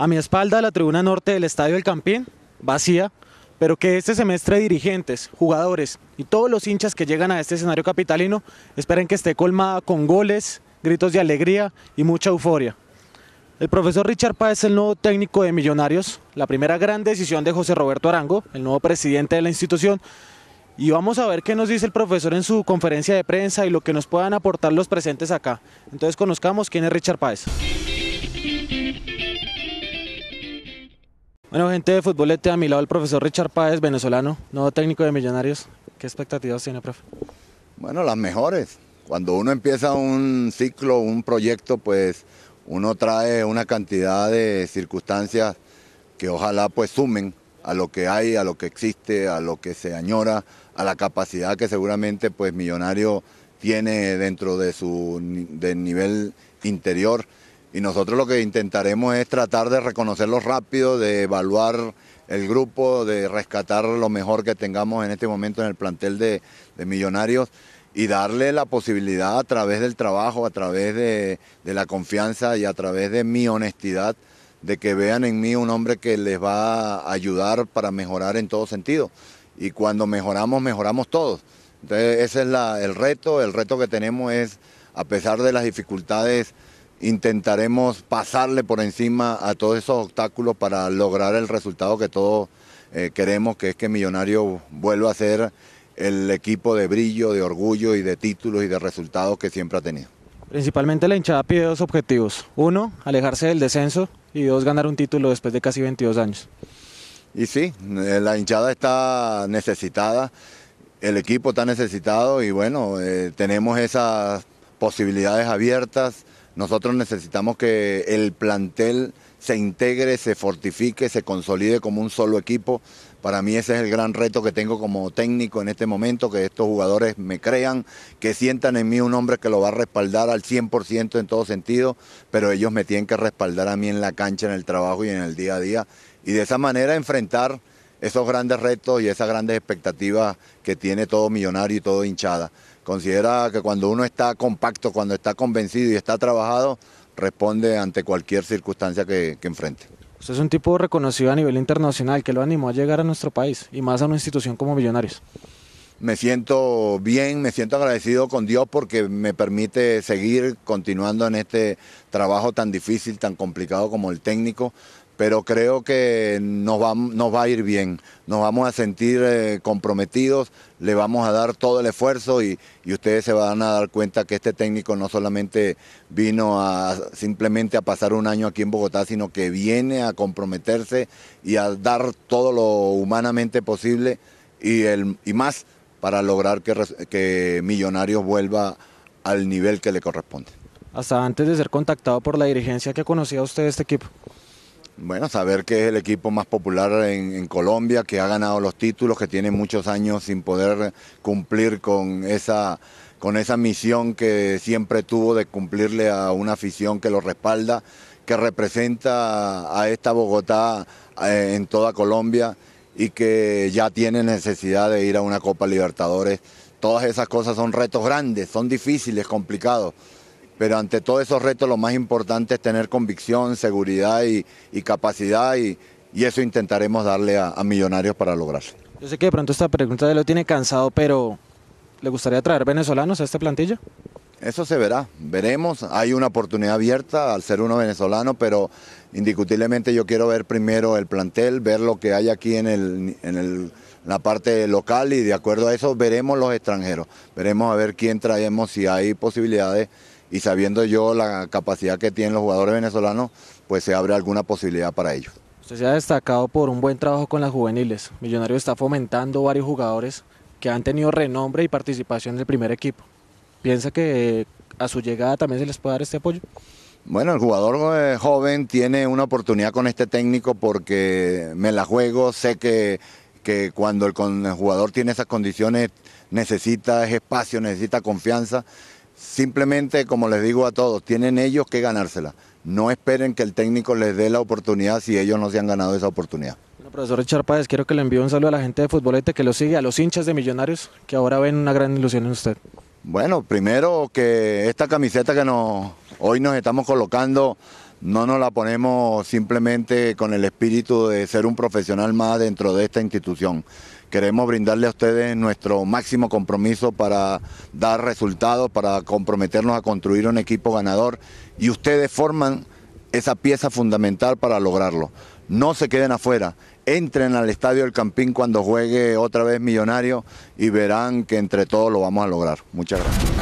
A mi espalda la tribuna norte del Estadio del Campín, vacía, pero que este semestre dirigentes, jugadores y todos los hinchas que llegan a este escenario capitalino esperen que esté colmada con goles, gritos de alegría y mucha euforia. El profesor Richard Páez es el nuevo técnico de Millonarios, la primera gran decisión de José Roberto Arango, el nuevo presidente de la institución, y vamos a ver qué nos dice el profesor en su conferencia de prensa y lo que nos puedan aportar los presentes acá. Entonces conozcamos quién es Richard Páez. Bueno, gente de futbolete, a mi lado el profesor Richard Páez, venezolano, nuevo técnico de Millonarios. ¿Qué expectativas tiene, profe? Bueno, las mejores. Cuando uno empieza un ciclo, un proyecto, pues uno trae una cantidad de circunstancias que ojalá pues sumen a lo que hay, a lo que existe, a lo que se añora, a la capacidad que seguramente pues Millonario tiene dentro de su nivel interior y nosotros lo que intentaremos es tratar de reconocerlos rápido, de evaluar el grupo, de rescatar lo mejor que tengamos en este momento en el plantel de, Millonarios y darle la posibilidad a través del trabajo, a través de, la confianza y a través de mi honestidad, de que vean en mí un hombre que les va a ayudar para mejorar en todo sentido. Y cuando mejoramos, mejoramos todos. Entonces ese es el reto, el reto que tenemos es, a pesar de las dificultades, intentaremos pasarle por encima a todos esos obstáculos para lograr el resultado que todos eh, queremos, que es que Millonario vuelva a ser el equipo de brillo, de orgullo y de títulos y de resultados que siempre ha tenido. Principalmente la hinchada pide dos objetivos. Uno, alejarse del descenso y dos, ganar un título después de casi 22 años. Y sí, eh, la hinchada está necesitada, el equipo está necesitado y bueno, eh, tenemos esas posibilidades abiertas. Nosotros necesitamos que el plantel se integre, se fortifique, se consolide como un solo equipo. Para mí ese es el gran reto que tengo como técnico en este momento, que estos jugadores me crean, que sientan en mí un hombre que lo va a respaldar al 100% en todo sentido, pero ellos me tienen que respaldar a mí en la cancha, en el trabajo y en el día a día. Y de esa manera enfrentar esos grandes retos y esas grandes expectativas que tiene todo millonario y todo hinchada. Considera que cuando uno está compacto, cuando está convencido y está trabajado, responde ante cualquier circunstancia que, enfrente. Usted es un tipo reconocido a nivel internacional, que lo animó a llegar a nuestro país y más a una institución como Millonarios me siento bien, me siento agradecido con Dios porque me permite seguir continuando en este trabajo tan difícil, tan complicado como el técnico pero creo que nos va, nos va a ir bien, nos vamos a sentir eh, comprometidos, le vamos a dar todo el esfuerzo y, ustedes se van a dar cuenta que este técnico no solamente vino simplemente a pasar un año aquí en Bogotá, sino que viene a comprometerse y a dar todo lo humanamente posible y, el, más para lograr que, que Millonarios vuelva al nivel que le corresponde. Hasta antes de ser contactado por la dirigencia que conocía usted de este equipo. Bueno, saber que es el equipo más popular en, Colombia, que ha ganado los títulos, que tiene muchos años sin poder cumplir con esa, con esa misión que siempre tuvo de cumplirle a una afición que lo respalda, que representa a esta Bogotá eh, en toda Colombia y que ya tiene necesidad de ir a una Copa Libertadores. Todas esas cosas son retos grandes, son difíciles, complicados pero ante todos esos retos lo más importante es tener convicción, seguridad y, capacidad y, eso intentaremos darle a, Millonarios para lograrlo. Yo sé que de pronto esta pregunta de lo tiene cansado, pero ¿le gustaría traer venezolanos a este plantillo? Eso se verá, veremos, hay una oportunidad abierta al ser uno venezolano, pero indiscutiblemente yo quiero ver primero el plantel, ver lo que hay aquí en, en la parte local y de acuerdo a eso veremos los extranjeros, veremos a ver quién traemos, si hay posibilidades y sabiendo yo la capacidad que tienen los jugadores venezolanos, pues se abre alguna posibilidad para ellos. Usted se ha destacado por un buen trabajo con las juveniles. Millonario está fomentando varios jugadores que han tenido renombre y participación en el primer equipo. ¿Piensa que eh, a su llegada también se les puede dar este apoyo? Bueno, el jugador eh, joven tiene una oportunidad con este técnico porque me la juego, sé que, que cuando el, el jugador tiene esas condiciones necesita espacio, necesita confianza Simplemente, como les digo a todos, tienen ellos que ganársela. No esperen que el técnico les dé la oportunidad si ellos no se han ganado esa oportunidad. profesor Richard quiero que le envíe un saludo a la gente de Futbolete que lo sigue, a los hinchas de Millonarios que ahora ven una gran ilusión en usted. Bueno, primero que esta camiseta que nos, hoy nos estamos colocando no nos la ponemos simplemente con el espíritu de ser un profesional más dentro de esta institución. Queremos brindarle a ustedes nuestro máximo compromiso para dar resultados, para comprometernos a construir un equipo ganador y ustedes forman esa pieza fundamental para lograrlo. No se queden afuera, entren al Estadio del Campín cuando juegue otra vez Millonario y verán que entre todos lo vamos a lograr. Muchas gracias.